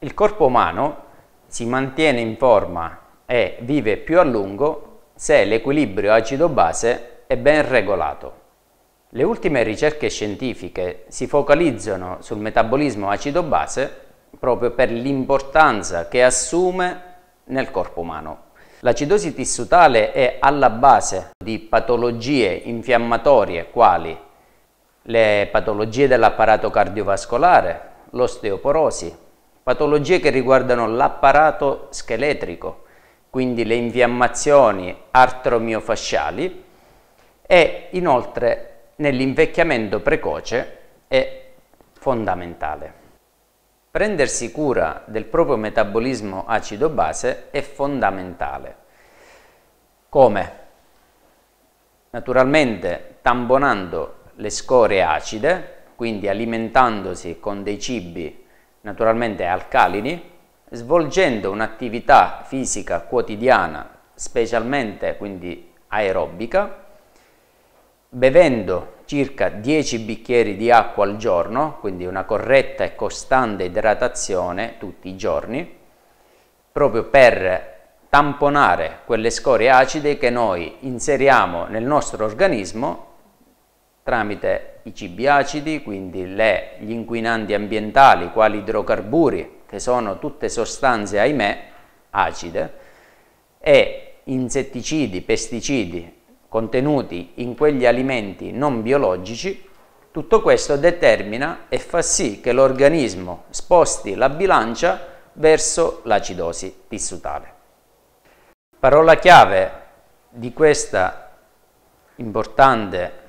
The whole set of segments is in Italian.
Il corpo umano si mantiene in forma e vive più a lungo se l'equilibrio acido-base è ben regolato. Le ultime ricerche scientifiche si focalizzano sul metabolismo acido-base proprio per l'importanza che assume nel corpo umano. L'acidosi tissutale è alla base di patologie infiammatorie quali le patologie dell'apparato cardiovascolare, l'osteoporosi, patologie che riguardano l'apparato scheletrico, quindi le infiammazioni artromiofasciali e inoltre nell'invecchiamento precoce è fondamentale. Prendersi cura del proprio metabolismo acido-base è fondamentale. Come? Naturalmente tamponando le scorie acide, quindi alimentandosi con dei cibi naturalmente alcalidi, svolgendo un'attività fisica quotidiana, specialmente quindi aerobica, bevendo circa 10 bicchieri di acqua al giorno, quindi una corretta e costante idratazione tutti i giorni, proprio per tamponare quelle scorie acide che noi inseriamo nel nostro organismo tramite i cibi acidi, quindi le, gli inquinanti ambientali, quali idrocarburi, che sono tutte sostanze, ahimè, acide, e insetticidi, pesticidi contenuti in quegli alimenti non biologici, tutto questo determina e fa sì che l'organismo sposti la bilancia verso l'acidosi tissutale. Parola chiave di questa importante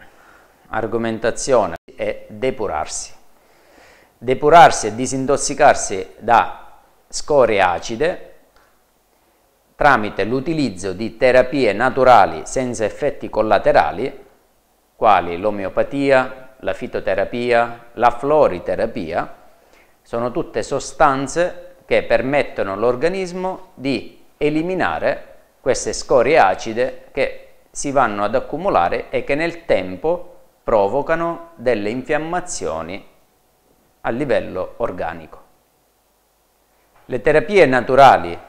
argomentazione è depurarsi. Depurarsi e disintossicarsi da scorie acide tramite l'utilizzo di terapie naturali senza effetti collaterali, quali l'omeopatia, la fitoterapia, la floriterapia, sono tutte sostanze che permettono all'organismo di eliminare queste scorie acide che si vanno ad accumulare e che nel tempo provocano delle infiammazioni a livello organico. Le terapie naturali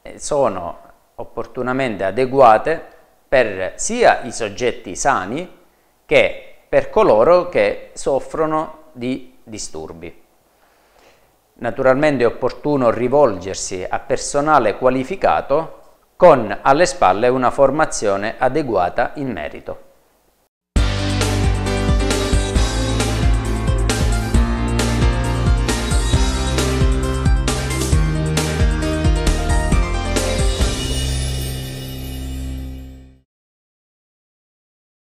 eh, sono opportunamente adeguate per sia i soggetti sani che per coloro che soffrono di disturbi. Naturalmente è opportuno rivolgersi a personale qualificato con alle spalle una formazione adeguata in merito.